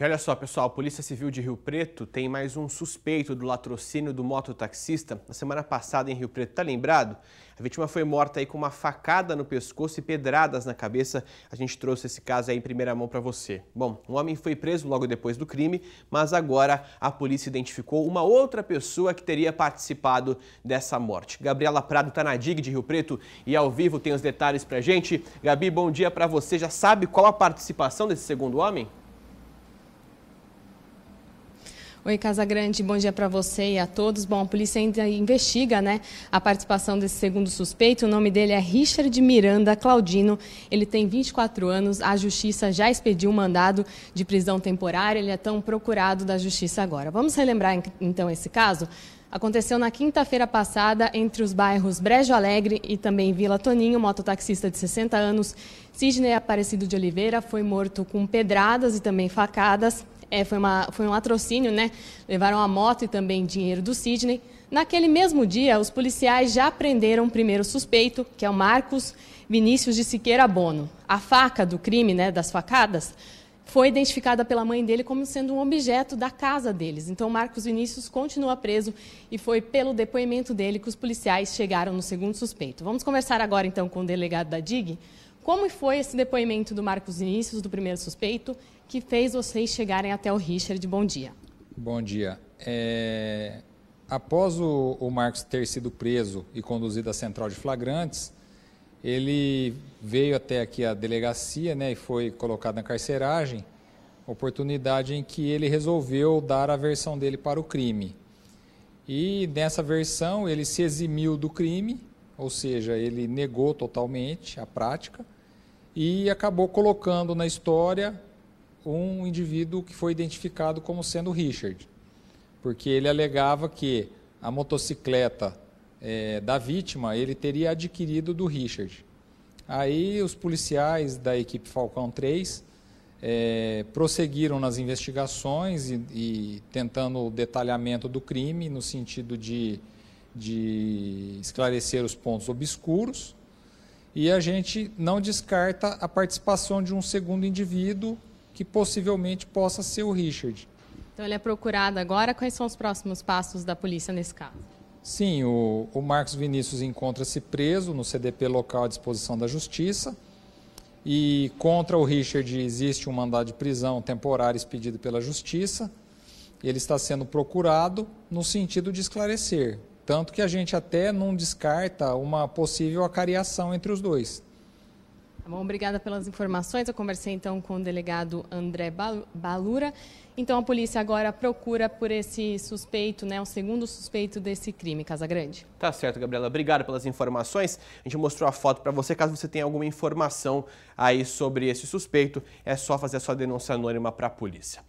E olha só, pessoal, a Polícia Civil de Rio Preto tem mais um suspeito do latrocínio do mototaxista. Na semana passada em Rio Preto, tá lembrado? A vítima foi morta aí com uma facada no pescoço e pedradas na cabeça. A gente trouxe esse caso aí em primeira mão para você. Bom, um homem foi preso logo depois do crime, mas agora a polícia identificou uma outra pessoa que teria participado dessa morte. Gabriela Prado tá na DIG de Rio Preto e ao vivo tem os detalhes pra gente. Gabi, bom dia para você. Já sabe qual a participação desse segundo homem? Oi, Casa Grande, bom dia para você e a todos. Bom, a polícia ainda investiga né, a participação desse segundo suspeito. O nome dele é Richard Miranda Claudino. Ele tem 24 anos. A justiça já expediu um mandado de prisão temporária. Ele é tão procurado da justiça agora. Vamos relembrar então esse caso? Aconteceu na quinta-feira passada entre os bairros Brejo Alegre e também Vila Toninho. Mototaxista de 60 anos, Sidney Aparecido de Oliveira, foi morto com pedradas e também facadas é, foi, uma, foi um latrocínio, né? Levaram a moto e também dinheiro do Sidney. Naquele mesmo dia, os policiais já prenderam o primeiro suspeito, que é o Marcos Vinícius de Siqueira Bono. A faca do crime, né, das facadas, foi identificada pela mãe dele como sendo um objeto da casa deles. Então, Marcos Vinícius continua preso e foi pelo depoimento dele que os policiais chegaram no segundo suspeito. Vamos conversar agora, então, com o delegado da DIG, como foi esse depoimento do Marcos Vinícius, do primeiro suspeito, que fez vocês chegarem até o Richard? Bom dia. Bom dia. É... Após o, o Marcos ter sido preso e conduzido à central de flagrantes, ele veio até aqui à delegacia né, e foi colocado na carceragem, oportunidade em que ele resolveu dar a versão dele para o crime. E nessa versão ele se eximiu do crime ou seja, ele negou totalmente a prática e acabou colocando na história um indivíduo que foi identificado como sendo Richard, porque ele alegava que a motocicleta é, da vítima ele teria adquirido do Richard. Aí os policiais da equipe Falcão 3 é, prosseguiram nas investigações e, e tentando o detalhamento do crime no sentido de de esclarecer os pontos obscuros e a gente não descarta a participação de um segundo indivíduo que possivelmente possa ser o Richard. Então ele é procurado agora. Quais são os próximos passos da polícia nesse caso? Sim, o, o Marcos Vinícius encontra-se preso no CDP local à disposição da Justiça. E contra o Richard existe um mandado de prisão temporário expedido pela Justiça. Ele está sendo procurado no sentido de esclarecer tanto que a gente até não descarta uma possível acariação entre os dois. Tá bom, obrigada pelas informações. Eu conversei então com o delegado André Balura. Então a polícia agora procura por esse suspeito, né, o segundo suspeito desse crime, Casa Grande. Tá certo, Gabriela. Obrigado pelas informações. A gente mostrou a foto para você. Caso você tenha alguma informação aí sobre esse suspeito, é só fazer a sua denúncia anônima para a polícia.